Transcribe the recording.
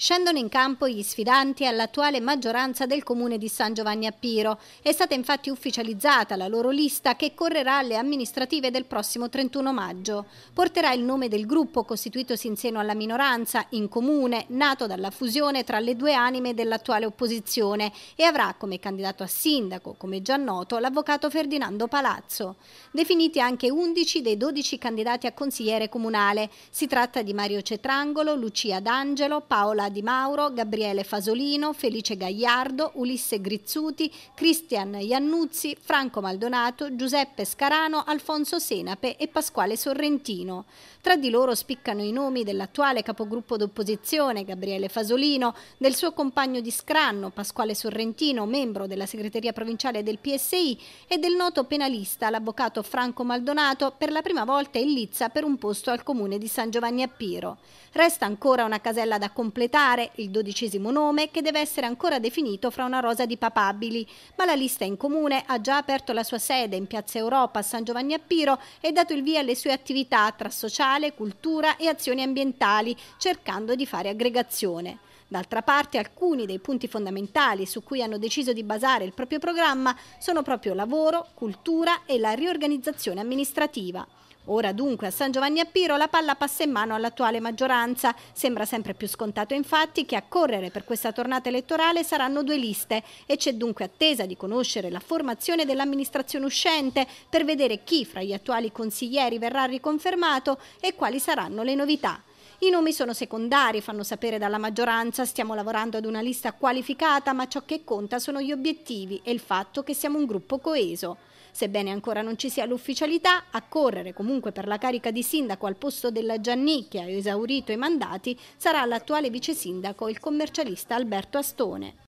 Scendono in campo gli sfidanti all'attuale maggioranza del comune di San Giovanni a Piro. È stata infatti ufficializzata la loro lista che correrà alle amministrative del prossimo 31 maggio. Porterà il nome del gruppo costituitosi in seno alla minoranza, in comune, nato dalla fusione tra le due anime dell'attuale opposizione e avrà come candidato a sindaco, come già noto, l'avvocato Ferdinando Palazzo. Definiti anche 11 dei 12 candidati a consigliere comunale. Si tratta di Mario Cetrangolo, Lucia D'Angelo, Paola di Mauro, Gabriele Fasolino, Felice Gagliardo, Ulisse Grizzuti, Cristian Iannuzzi, Franco Maldonato, Giuseppe Scarano, Alfonso Senape e Pasquale Sorrentino. Tra di loro spiccano i nomi dell'attuale capogruppo d'opposizione Gabriele Fasolino, del suo compagno di scranno Pasquale Sorrentino, membro della segreteria provinciale del PSI, e del noto penalista l'avvocato Franco Maldonato, per la prima volta in lizza per un posto al comune di San Giovanni a Piro. Resta ancora una casella da completare votare, il dodicesimo nome che deve essere ancora definito fra una rosa di papabili, ma la lista in comune ha già aperto la sua sede in Piazza Europa a San Giovanni a Piro e dato il via alle sue attività tra sociale, cultura e azioni ambientali, cercando di fare aggregazione. D'altra parte alcuni dei punti fondamentali su cui hanno deciso di basare il proprio programma sono proprio lavoro, cultura e la riorganizzazione amministrativa. Ora dunque a San Giovanni a Piro la palla passa in mano all'attuale maggioranza. Sembra sempre più scontato infatti che a correre per questa tornata elettorale saranno due liste e c'è dunque attesa di conoscere la formazione dell'amministrazione uscente per vedere chi fra gli attuali consiglieri verrà riconfermato e quali saranno le novità. I nomi sono secondari, fanno sapere dalla maggioranza, stiamo lavorando ad una lista qualificata, ma ciò che conta sono gli obiettivi e il fatto che siamo un gruppo coeso. Sebbene ancora non ci sia l'ufficialità, a correre comunque per la carica di sindaco al posto della Gianni, che ha esaurito i mandati, sarà l'attuale vice sindaco, il commercialista Alberto Astone.